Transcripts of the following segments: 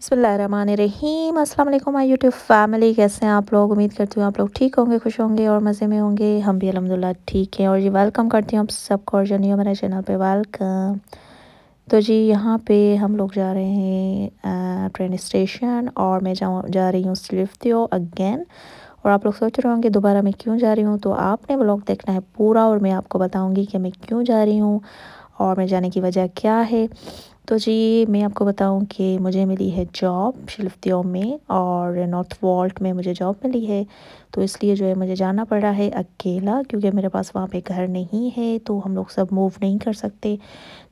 बसमीम अल्लाम my YouTube family कैसे हैं आप लोग उम्मीद करती हूँ आप लोग ठीक होंगे खुश होंगे और मज़े में होंगे हम भी अलहमदिल्ला ठीक हैं और जी वेलकम करती हूँ आप सबको और जनियो मेरे चैनल पे वेलकम तो जी यहाँ पे हम लोग जा रहे हैं ट्रेन स्टेशन और मैं जा जा रही हूँ स्लिफ्टियो अगेन और आप लोग सोच रहे होंगे दोबारा मैं क्यों जा रही हूँ तो आपने ब्लॉग देखना है पूरा और मैं आपको बताऊँगी कि मैं क्यों जा रही हूँ और मैं जाने की वजह क्या है तो जी मैं आपको बताऊं कि मुझे मिली है जॉब शिल्फ्तियों में और नॉर्थ वॉल्ट में मुझे जॉब मिली है तो इसलिए जो है मुझे जाना पड़ा है अकेला क्योंकि मेरे पास वहाँ पे घर नहीं है तो हम लोग सब मूव नहीं कर सकते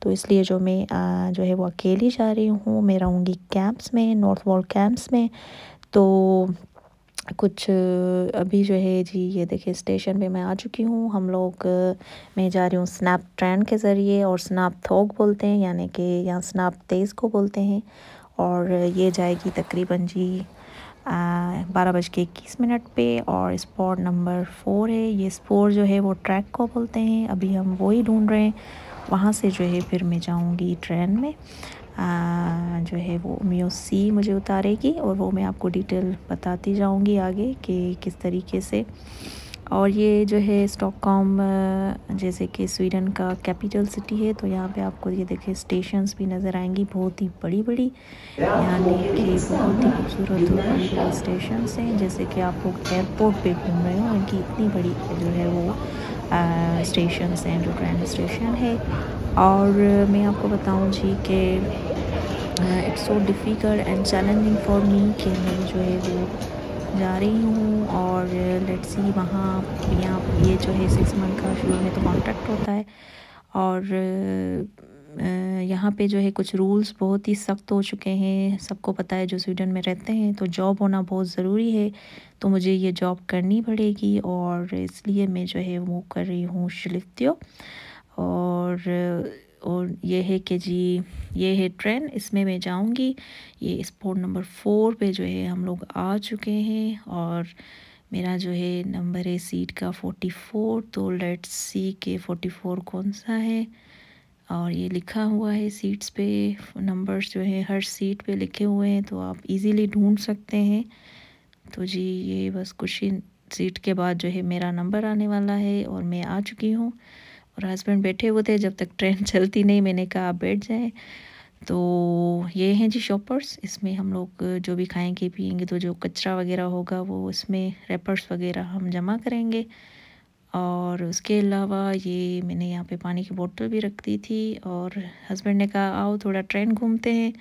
तो इसलिए जो मैं जो है वो अकेली जा रही हूँ मैं रहूँगी कैंप्स में नॉर्थ वॉल्ट कैंप्स में तो कुछ अभी जो है जी ये देखिए स्टेशन पे मैं आ चुकी हूँ हम लोग मैं जा रही हूँ स्नैप ट्रेंड के ज़रिए और स्नैप थोक बोलते हैं यानी कि यहाँ स्नैप तेज़ को बोलते हैं और ये जाएगी तकरीबन जी बारह बज के इक्कीस मिनट पे और स्पॉट नंबर फोर है ये स्पोर जो है वो ट्रैक को बोलते हैं अभी हम वही ढूंढ रहे हैं वहाँ से जो है फिर मैं जाऊँगी ट्रेन में आ, जो है वो मियो सी मुझे उतारेगी और वो मैं आपको डिटेल बताती जाऊँगी आगे कि किस तरीके से और ये जो है स्टॉकहोम जैसे कि स्वीडन का कैपिटल सिटी है तो यहाँ पे आपको ये देखिए स्टेशंस भी नज़र आएंगी बहुत ही बड़ी बड़ी यानी कि बहुत ही खूबसूरत बड़ी स्टेशंस हैं जैसे कि आप लोग एयरपोर्ट पे घूम रहे हो उनकी इतनी बड़ी जो है वो स्टेशन हैं जो ट्रेन स्टेशन है और मैं आपको बताऊं जी कि it's so difficult and challenging for me कि मैं जो है वो जा रही हूँ और लेट्स सी वहाँ यहाँ ये जो है सिक्स मंथ का शुरू में तो कॉन्ट्रैक्ट होता है और यहाँ पे जो है कुछ रूल्स बहुत ही सख्त हो चुके हैं सबको पता है जो स्वीडन में रहते हैं तो जॉब होना बहुत ज़रूरी है तो मुझे ये जॉब करनी पड़ेगी और इसलिए मैं जो है मूव कर रही हूँ शलिफ्तियो और और ये है कि जी ये है ट्रेन इसमें मैं जाऊंगी ये स्पोर्ट नंबर फोर पे जो है हम लोग आ चुके हैं और मेरा जो है नंबर है सीट का फोर्टी फोर तो लेट्स सी के फोर्टी फोर कौन सा है और ये लिखा हुआ है सीट्स पे नंबर्स जो है हर सीट पे लिखे हुए हैं तो आप इजीली ढूंढ सकते हैं तो जी ये बस कुछ ही सीट के बाद जो है मेरा नंबर आने वाला है और मैं आ चुकी हूँ और हस्बैंड बैठे हुए थे जब तक ट्रेन चलती नहीं मैंने कहा आप बैठ जाएँ तो ये हैं जी शॉपर्स इसमें हम लोग जो भी खाएंगे पियेंगे तो जो कचरा वगैरह होगा वो इसमें रेपर्स वगैरह हम जमा करेंगे और उसके अलावा ये मैंने यहाँ पे पानी की बोतल भी रख दी थी और हस्बैंड ने कहा आओ थोड़ा ट्रेन घूमते हैं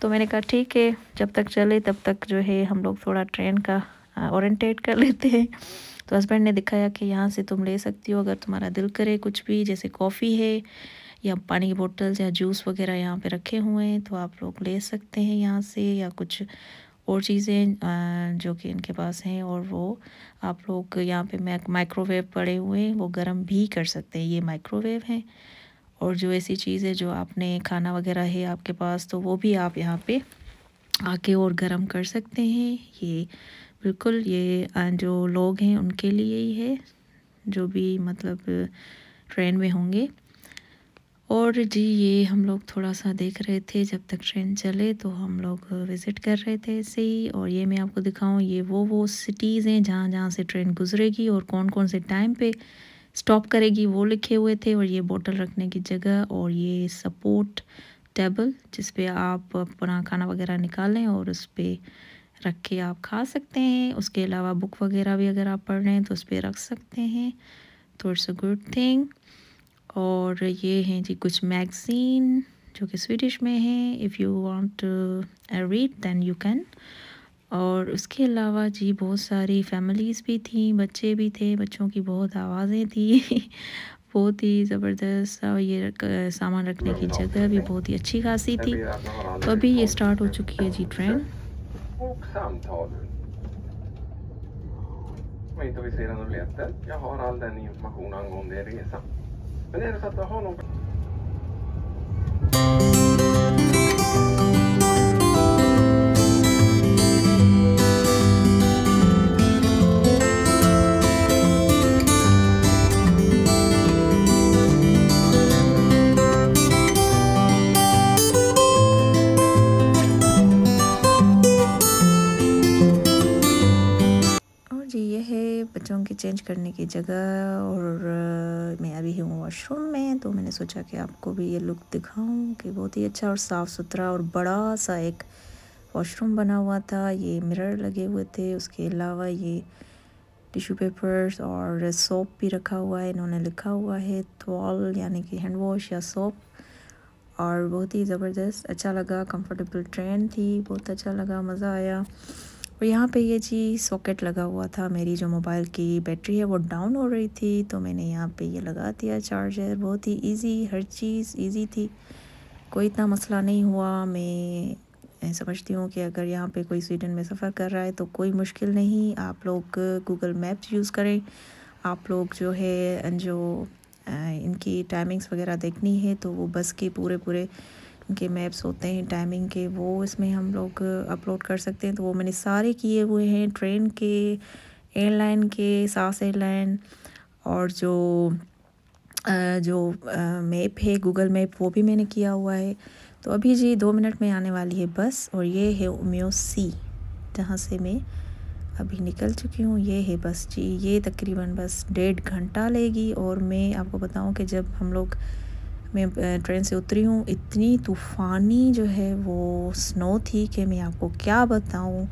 तो मैंने कहा ठीक है जब तक चले तब तक जो है हम लोग थोड़ा ट्रेन का ओरेंटेट कर लेते हैं तो हस्बैंड ने दिखाया कि यहाँ से तुम ले सकती हो अगर तुम्हारा दिल करे कुछ भी जैसे कॉफ़ी है या पानी की बोटल्स या जूस वगैरह यहाँ पे रखे हुए हैं तो आप लोग ले सकते हैं यहाँ से या कुछ और चीज़ें जो कि इनके पास हैं और वो आप लोग यहाँ पे माइक्रोवेव पड़े हुए हैं वो गर्म भी कर सकते हैं ये माइक्रोवेव हैं और जो ऐसी चीज़ है जो आपने खाना वगैरह है आपके पास तो वो भी आप यहाँ पे आके और गरम कर सकते हैं ये बिल्कुल ये जो लोग हैं उनके लिए ही है जो भी मतलब ट्रेन में होंगे और जी ये हम लोग थोड़ा सा देख रहे थे जब तक ट्रेन चले तो हम लोग विज़िट कर रहे थे ऐसे ही और ये मैं आपको दिखाऊं ये वो वो सिटीज़ हैं जहाँ जहाँ से ट्रेन गुजरेगी और कौन कौन से टाइम पे स्टॉप करेगी वो लिखे हुए थे और ये बोतल रखने की जगह और ये सपोर्ट टेबल जिस पे आप अपना खाना वगैरह निकालें और उस पर रख के आप खा सकते हैं उसके अलावा बुक वगैरह भी अगर आप पढ़ रहे हैं तो उस पर रख सकते हैं तो इट्स अ गुड थिंग और ये हैं जी कुछ मैगज़ीन जो कि स्वीडिश में हैं if you want read then you can और उसके अलावा जी बहुत सारी फैमिलीज़ भी थी बच्चे भी थे बच्चों की बहुत आवाज़ें थी बहुत ही ज़बरदस्त और ये रक, सामान रखने की जगह भी बहुत ही अच्छी खासी थी तो अभी ये स्टार्ट हो चुकी है जी train Men är det att du har någon... जी ये है बच्चों के चेंज करने की जगह और मैं अभी हूँ वॉशरूम में तो मैंने सोचा कि आपको भी ये लुक दिखाऊं कि बहुत ही अच्छा और साफ़ सुथरा और बड़ा सा एक वॉशरूम बना हुआ था ये मिरर लगे हुए थे उसके अलावा ये टिशू पेपर्स और सोप भी रखा हुआ है इन्होंने लिखा हुआ है तोल यानी कि हैंड वॉश या सोप और बहुत ही ज़बरदस्त अच्छा लगा कंफर्टेबल ट्रेन थी बहुत अच्छा लगा मज़ा आया और यहाँ पे ये जी सॉकेट लगा हुआ था मेरी जो मोबाइल की बैटरी है वो डाउन हो रही थी तो मैंने यहाँ पे ये लगा दिया चार्जर बहुत ही इजी हर चीज़ इजी थी कोई इतना मसला नहीं हुआ मैं समझती हूँ कि अगर यहाँ पे कोई स्वीडन में सफ़र कर रहा है तो कोई मुश्किल नहीं आप लोग गूगल मैप्स यूज़ करें आप लोग जो है जो इनकी टाइमिंग्स वगैरह देखनी है तो वो बस के पूरे पूरे के मैप्स होते हैं टाइमिंग के वो इसमें हम लोग अपलोड कर सकते हैं तो वो मैंने सारे किए हुए हैं ट्रेन के एयरलाइन के सास एयरलाइन और जो जो मैप है गूगल मैप वो भी मैंने किया हुआ है तो अभी जी दो मिनट में आने वाली है बस और ये है उम्यो सी जहाँ से मैं अभी निकल चुकी हूँ ये है बस जी ये तकरीबन बस डेढ़ घंटा लेगी और मैं आपको बताऊँ कि जब हम लोग मैं ट्रेन से उतरी हूँ इतनी तूफ़ानी जो है वो स्नो थी कि मैं आपको क्या बताऊँ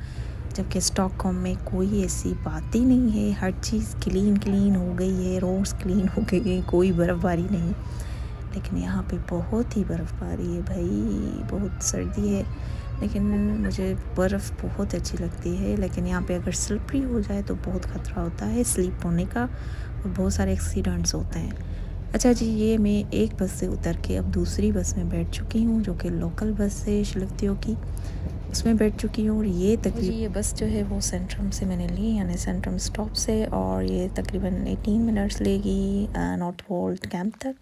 जबकि स्टॉकहोम में कोई ऐसी बात ही नहीं है हर चीज़ क्लीन क्लीन हो गई है रोड्स क्लीन हो गई है कोई बर्फ़बारी नहीं लेकिन यहाँ पे बहुत ही बर्फ़बारी है भाई बहुत सर्दी है लेकिन मुझे बर्फ़ बहुत अच्छी लगती है लेकिन यहाँ पे अगर स्लिपरी हो जाए तो बहुत ख़तरा होता है स्लिप होने का और बहुत सारे एक्सीडेंट्स होते हैं अच्छा जी ये मैं एक बस से उतर के अब दूसरी बस में बैठ चुकी हूँ जो कि लोकल बस है शिलकतियों की उसमें बैठ चुकी हूँ और ये हाँ तकरीबन ये बस जो है वो सेंट्रम से मैंने ली यानी सेंट्रम स्टॉप से और ये तकरीबन 18 मिनट्स लेगी नॉर्थ वोल्ट कैंप तक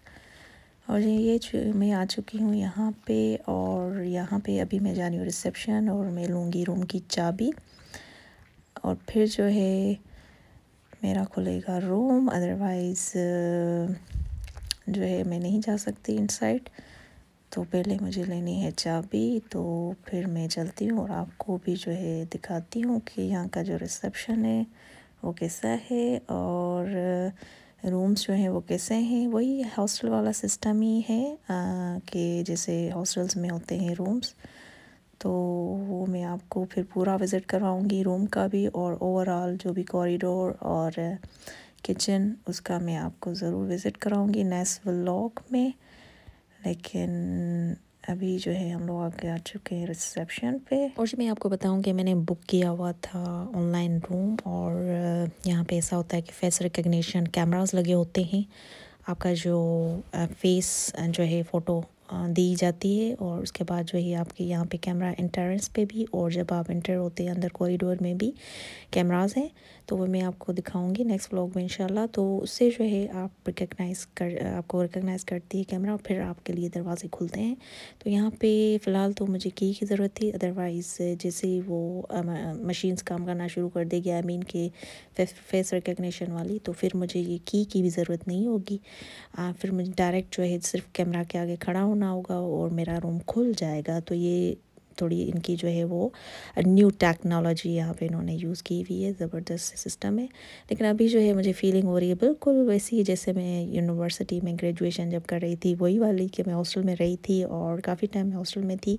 और ये मैं आ चुकी हूँ यहाँ पे और यहाँ पे अभी मैं जा रही हूँ रिसेप्शन और मैं लूँगी रूम की चाबी और फिर जो है मेरा खुलेगा रूम अदरवाइज़ जो है मैं नहीं जा सकती इनसाइड तो पहले मुझे लेनी है चाबी तो फिर मैं चलती हूँ और आपको भी जो है दिखाती हूँ कि यहाँ का जो रिसेप्शन है वो कैसा है और रूम्स जो हैं वो कैसे हैं वही हॉस्टल वाला सिस्टम ही है कि जैसे हॉस्टल्स में होते हैं रूम्स तो वो मैं आपको फिर पूरा विज़िट करवाऊँगी रूम का भी और ओवरऑल जो भी कॉरिडोर और किचन उसका मैं आपको ज़रूर विज़िट कराऊंगी नेस व्लॉग में लेकिन अभी जो है हम लोग आगे आ चुके हैं रिसेप्शन पे और जी मैं आपको बताऊं कि मैंने बुक किया हुआ था ऑनलाइन रूम और यहाँ पे ऐसा होता है कि फेस रिकग्निशन कैमराज लगे होते हैं आपका जो फेस जो है फ़ोटो दी जाती है और उसके बाद जो है आपके यहाँ पे कैमरा इंटरेंस पे भी और जब आप इंटर होते हैं अंदर कॉरिडोर में भी कैमराज हैं तो वो मैं आपको दिखाऊंगी नेक्स्ट व्लॉग में इंशाल्लाह तो उससे जो है आप रिकगनाइज़ कर आपको रिकगनाइज़ करती है कैमरा और फिर आपके लिए दरवाजे खुलते हैं तो यहाँ पर फ़िलहाल तो मुझे की की ज़रूरत थी अदरवाइज़ जैसे वो मशीन काम करना शुरू कर देगी आई मीन के फेस रिकगनीशन वाली तो फिर मुझे ये की की भी ज़रूरत नहीं होगी फिर मुझे डायरेक्ट जो है सिर्फ कैमरा के आगे खड़ा होना आओगा और मेरा रूम खुल जाएगा तो ये थोड़ी इनकी जो है वो न्यू टेक्नोलॉजी यहाँ पे इन्होंने यूज़ की हुई है ज़बरदस्त सिस्टम है लेकिन अभी जो है मुझे फीलिंग हो रही है बिल्कुल वैसी ही जैसे मैं यूनिवर्सिटी में ग्रेजुएशन जब कर रही थी वही वाली कि मैं हॉस्टल में रही थी और काफ़ी टाइम मैं हॉस्टल में थी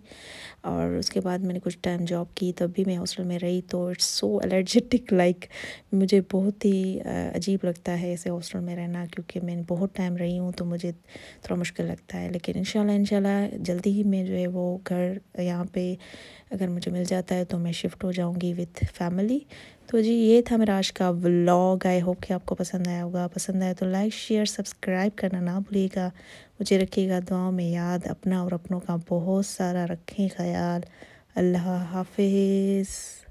और उसके बाद मैंने कुछ टाइम जॉब की तब भी मैं हॉस्टल में रही तो इट्स सो एलर्जेटिक लाइक मुझे बहुत ही अजीब लगता है ऐसे हॉस्टल में रहना क्योंकि मैं बहुत टाइम रही हूँ तो मुझे थोड़ा मुश्किल लगता है लेकिन इन शाला जल्दी ही मैं जो है वो घर यहाँ पर पे अगर मुझे मिल जाता है तो मैं शिफ्ट हो जाऊँगी विथ फैमिली तो जी ये था मेरा आज का व्लॉग आई होप कि आपको पसंद आया होगा पसंद आया तो लाइक शेयर सब्सक्राइब करना ना भूलिएगा मुझे रखिएगा दुआओं में याद अपना और अपनों का बहुत सारा रखें ख्याल अल्लाह हाफिज़